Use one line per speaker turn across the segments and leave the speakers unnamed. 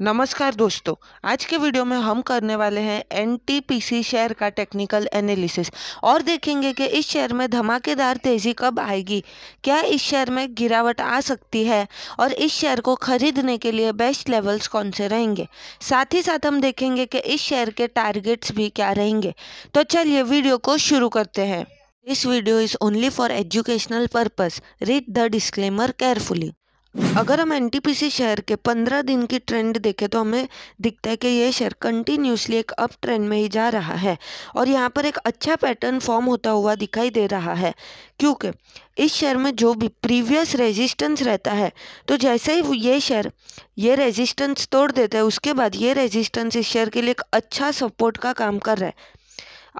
नमस्कार दोस्तों आज के वीडियो में हम करने वाले हैं एनटीपीसी शेयर का टेक्निकल एनालिसिस और देखेंगे कि इस शेयर में धमाकेदार तेज़ी कब आएगी क्या इस शेयर में गिरावट आ सकती है और इस शेयर को खरीदने के लिए बेस्ट लेवल्स कौन से रहेंगे साथ ही साथ हम देखेंगे कि इस शेयर के टारगेट्स भी क्या रहेंगे तो चलिए वीडियो को शुरू करते हैं this video is only for educational purpose read the disclaimer carefully अगर हम एनटीपीसी शेयर के पंद्रह दिन की ट्रेंड देखें तो हमें दिखता है कि ये शेयर कंटिन्यूसली एक अप ट्रेंड में ही जा रहा है और यहाँ पर एक अच्छा पैटर्न फॉर्म होता हुआ दिखाई दे रहा है क्योंकि इस शेयर में जो भी प्रीवियस रेजिस्टेंस रहता है तो जैसे ही ये शेयर ये रेजिस्टेंस तोड़ देता है उसके बाद ये रेजिस्टेंस इस शेयर के लिए एक अच्छा सपोर्ट का काम कर रहा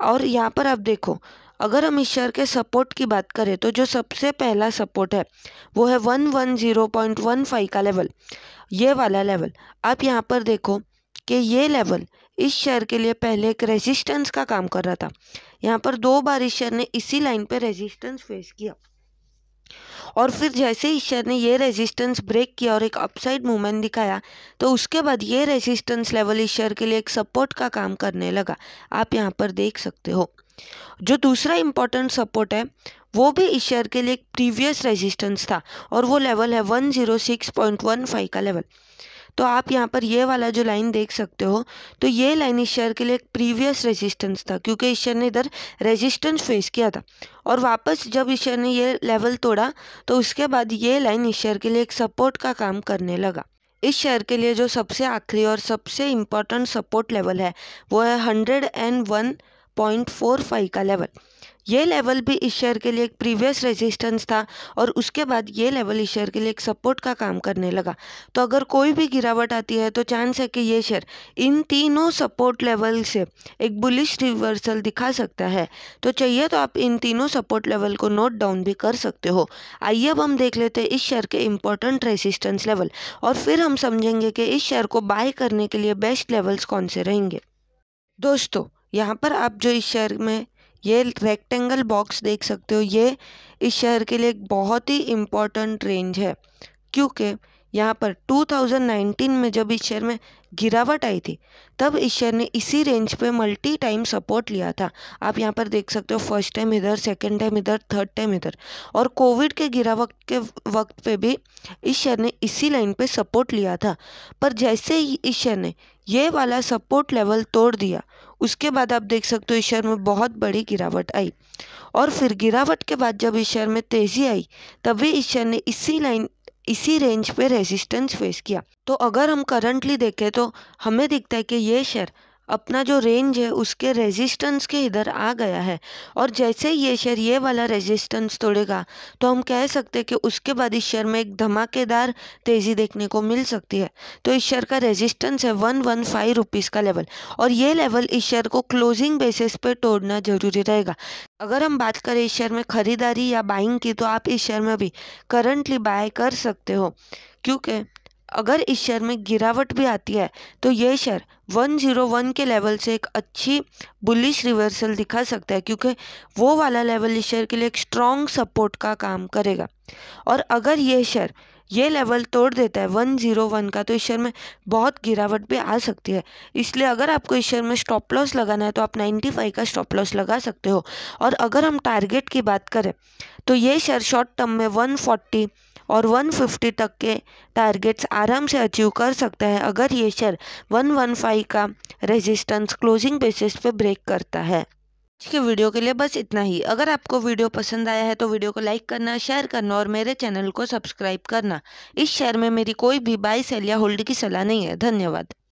है और यहाँ पर आप देखो अगर हम इस शेयर के सपोर्ट की बात करें तो जो सबसे पहला सपोर्ट है वो है one one zero point one five का लेवल ये वाला लेवल आप यहाँ पर देखो कि ये लेवल इस शेयर के लिए पहले एक रेजिस्टेंस का काम कर रहा था यहाँ पर दो बार इस शेयर ने इसी लाइन पर रेजिस्टेंस फेस किया और फिर जैसे इस शेयर ने ये रेजिस्टेंस ब्रेक किया और एक अपसाइड मूवमेंट दिखाया तो उसके बाद ये रेजिस्टेंस लेवल इस शेयर के लिए एक सपोर्ट का काम करने लगा आप यहाँ पर देख सकते हो जो दूसरा इम्पोर्टेंट सपोर्ट है वो भी इस शेयर के लिए एक प्रीवियस रेजिस्टेंस था और वो लेवल है one zero six point one five का लेवल तो आप यहाँ पर ये वाला जो लाइन देख सकते हो तो ये लाइन इस शेयर के लिए एक प्रीवियस रेजिस्टेंस था क्योंकि इस शेयर ने इधर रेजिस्टेंस फेस किया था और वापस जब इस शेयर ने ये लेवल तोड़ा तो उसके बाद ये लाइन इस शेयर के लिए एक सपोर्ट का काम करने लगा इस शेयर के लिए जो सबसे आखिरी और सबसे इम्पोर्टेंट सपोर्ट लेवल है वो है hundred and one point four five का लेवल ये लेवल भी इस शेयर के लिए एक प्रीवियस रेजिस्टेंस था और उसके बाद ये लेवल इस शेयर के लिए एक सपोर्ट का काम करने लगा तो अगर कोई भी गिरावट आती है तो चांस है कि ये शेयर इन तीनों सपोर्ट लेवल से एक बुलिश रिवर्सल दिखा सकता है तो चाहिए तो आप इन तीनों सपोर्ट लेवल को नोट डाउन भी कर सकते हो आइए अब हम देख लेते हैं इस शेयर के इंपॉर्टेंट रेजिस्टेंस लेवल और फिर हम समझेंगे कि इस शेयर को बाय करने के लिए बेस्ट लेवल्स कौन से रहेंगे दोस्तों यहाँ पर आप जो इस शहर में ये रेक्टेंगल बॉक्स देख सकते हो ये इस शहर के लिए एक बहुत ही इम्पोर्टेंट रेंज है क्योंकि यहाँ पर 2019 में जब इस शेयर में गिरावट आई थी तब इस शेयर ने इसी रेंज पे मल्टी टाइम सपोर्ट लिया था आप यहाँ पर देख सकते हो फर्स्ट टाइम इधर सेकंड टाइम इधर थर्ड टाइम इधर और कोविड के गिरावट के वक्त पे भी इस शेयर ने इसी लाइन पे सपोर्ट लिया था पर जैसे ही इस शेयर ने ये वाला सपोर्ट लेवल तोड़ दिया उसके बाद आप देख सकते हो इस शेयर में बहुत बड़ी गिरावट आई और फिर गिरावट के बाद जब इस शेयर में तेज़ी आई तभी इस शेयर ने इसी लाइन इसी रेंज पे रेजिस्टेंस फेस किया तो अगर हम करंटली देखें तो हमें दिखता है कि ये शेयर अपना जो रेंज है उसके रेजिस्टेंस के इधर आ गया है और जैसे ही ये शेयर ये वाला रेजिस्टेंस तोड़ेगा तो हम कह सकते हैं कि उसके बाद इस शेयर में एक धमाकेदार तेज़ी देखने को मिल सकती है तो इस शेयर का रेजिस्टेंस है वन वन फाइव रुपीज़ का लेवल और ये लेवल इस शेयर को क्लोजिंग बेसिस पर तोड़ना ज़रूरी रहेगा अगर हम बात करें इस शेयर में ख़रीदारी या बाइंग की तो आप इस शेयर में भी करंटली बाय कर सकते हो क्योंकि अगर इस शेयर में गिरावट भी आती है तो यह शेयर 101 के लेवल से एक अच्छी बुलिश रिवर्सल दिखा सकता है क्योंकि वो वाला लेवल इस शेयर के लिए एक स्ट्रॉन्ग सपोर्ट का काम करेगा और अगर यह शेयर ये लेवल तोड़ देता है 101 का तो इस शेयर में बहुत गिरावट भी आ सकती है इसलिए अगर आपको इस शेयर में स्टॉप लॉस लगाना है तो आप 95 का स्टॉप लॉस लगा सकते हो और अगर हम टारगेट की बात करें तो ये शेयर शॉर्ट टर्म में 140 और 150 तक के टारगेट्स आराम से अचीव कर सकता है अगर ये शेयर 115 का रेजिस्टेंस क्लोजिंग बेसिस पे ब्रेक करता है आज के वीडियो के लिए बस इतना ही अगर आपको वीडियो पसंद आया है तो वीडियो को लाइक करना शेयर करना और मेरे चैनल को सब्सक्राइब करना इस शेयर में मेरी कोई भी बाई सेल या होल्ड की सलाह नहीं है धन्यवाद